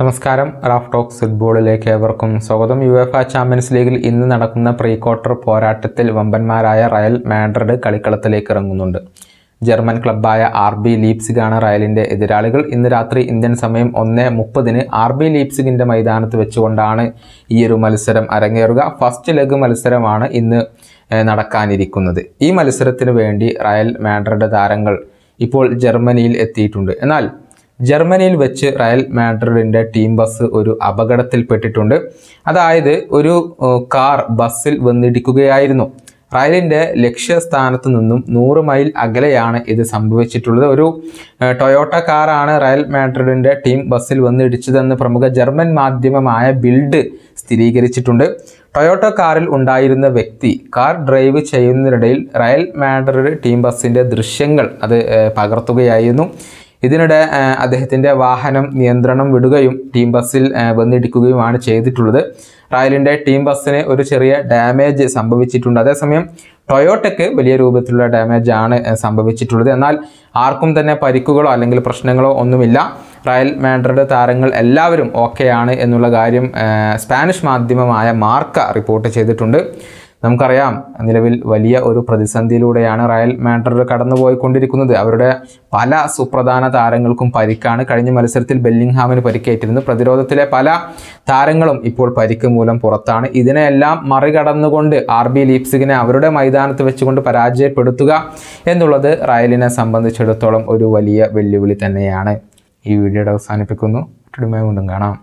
നമസ്കാരം Raf talks ഫുട്ബോളിലേക്ക് ഏവർക്കും സ്വാഗതം യുഎഫ ചാമ്പ്യൻസ് ലീഗിൽ ഇന്ന് നടക്കുന്ന പ്രീ ക്വാർട്ടർ പോരാട്ടത്തിൽ വമ്പന്മാരായ റയൽ മാഡ്രിഡ് കളിക്കളത്തിലേക്ക് ഇറങ്ങുന്നുണ്ട് ജർമ്മൻ ക്ലബ്ബായ ആർ ബി ലീപ്സിഗാണ് റയലിൻ്റെ എതിരാളികൾ ഇന്ന് രാത്രി ഇന്ത്യൻ സമയം ഒന്ന് മുപ്പതിന് ആർ ബി ലീപ്സിഗിൻ്റെ മൈതാനത്ത് വെച്ചുകൊണ്ടാണ് ഈ ഒരു മത്സരം അരങ്ങേറുക ഫസ്റ്റ് ലെഗ് മത്സരമാണ് ഇന്ന് നടക്കാനിരിക്കുന്നത് ഈ മത്സരത്തിന് വേണ്ടി റയൽ മാഡ്രിഡ് താരങ്ങൾ ഇപ്പോൾ ജർമ്മനിയിൽ എത്തിയിട്ടുണ്ട് എന്നാൽ ജർമ്മനിയിൽ വെച്ച് റയൽ മാഡ്രിഡിൻ്റെ ടീം ബസ് ഒരു അപകടത്തിൽപ്പെട്ടിട്ടുണ്ട് അതായത് ഒരു കാർ ബസ്സിൽ വന്നിടിക്കുകയായിരുന്നു റയലിൻ്റെ ലക്ഷ്യസ്ഥാനത്ത് നിന്നും നൂറ് മൈൽ അകലെയാണ് ഇത് സംഭവിച്ചിട്ടുള്ളത് ഒരു ടൊയോട്ട കാറാണ് റയൽ മാഡ്രിഡിൻ്റെ ടീം ബസ്സിൽ വന്നിടിച്ചതെന്ന് പ്രമുഖ ജർമ്മൻ മാധ്യമമായ ബിൽഡ് സ്ഥിരീകരിച്ചിട്ടുണ്ട് ടൊയോട്ട കാറിൽ ഉണ്ടായിരുന്ന വ്യക്തി കാർ ഡ്രൈവ് ചെയ്യുന്നതിനിടയിൽ റയൽ മാഡ്രിഡ് ടീം ബസ്സിൻ്റെ ദൃശ്യങ്ങൾ അത് പകർത്തുകയായിരുന്നു ഇതിനിടെ അദ്ദേഹത്തിൻ്റെ വാഹനം നിയന്ത്രണം വിടുകയും ടീം ബസ്സിൽ വന്നിടിക്കുകയുമാണ് ചെയ്തിട്ടുള്ളത് റായലിൻ്റെ ടീം ബസ്സിന് ഒരു ചെറിയ ഡാമേജ് സംഭവിച്ചിട്ടുണ്ട് അതേസമയം ടൊയോട്ടയ്ക്ക് വലിയ രൂപത്തിലുള്ള ഡാമേജ് ആണ് സംഭവിച്ചിട്ടുള്ളത് എന്നാൽ ആർക്കും തന്നെ പരിക്കുകളോ അല്ലെങ്കിൽ പ്രശ്നങ്ങളോ ഒന്നുമില്ല റയൽ മാൻഡ്രഡ് താരങ്ങൾ എല്ലാവരും ഓക്കെയാണ് എന്നുള്ള കാര്യം സ്പാനിഷ് മാധ്യമമായ മാർക്ക റിപ്പോർട്ട് ചെയ്തിട്ടുണ്ട് നമുക്കറിയാം നിലവിൽ വലിയ ഒരു പ്രതിസന്ധിയിലൂടെയാണ് റയൽ മാഡ്രിഡ് കടന്നുപോയിക്കൊണ്ടിരിക്കുന്നത് അവരുടെ പല സുപ്രധാന താരങ്ങൾക്കും പരിക്കാണ് കഴിഞ്ഞ മത്സരത്തിൽ ബെല്ലിംഗ്ഹാമിന് പരിക്കേറ്റിരുന്നു പ്രതിരോധത്തിലെ പല താരങ്ങളും ഇപ്പോൾ പരിക്ക് മൂലം പുറത്താണ് ഇതിനെല്ലാം മറികടന്നുകൊണ്ട് ആർ ബി ലീപ്സിഗിനെ അവരുടെ മൈതാനത്ത് വെച്ചുകൊണ്ട് പരാജയപ്പെടുത്തുക എന്നുള്ളത് റയലിനെ സംബന്ധിച്ചിടത്തോളം ഒരു വലിയ വെല്ലുവിളി തന്നെയാണ് ഈ വീഡിയോയുടെ അവസാനിപ്പിക്കുന്നു വീണ്ടും കാണാം